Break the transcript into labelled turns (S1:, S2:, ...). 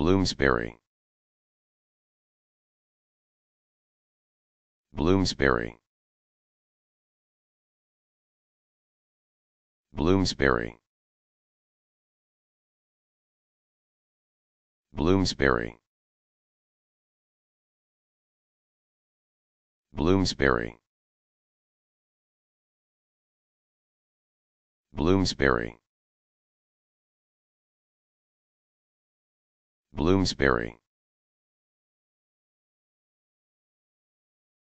S1: Bloomsbury Bloomsbury Bloomsbury Bloomsbury Bloomsbury Bloomsbury Bloomsbury.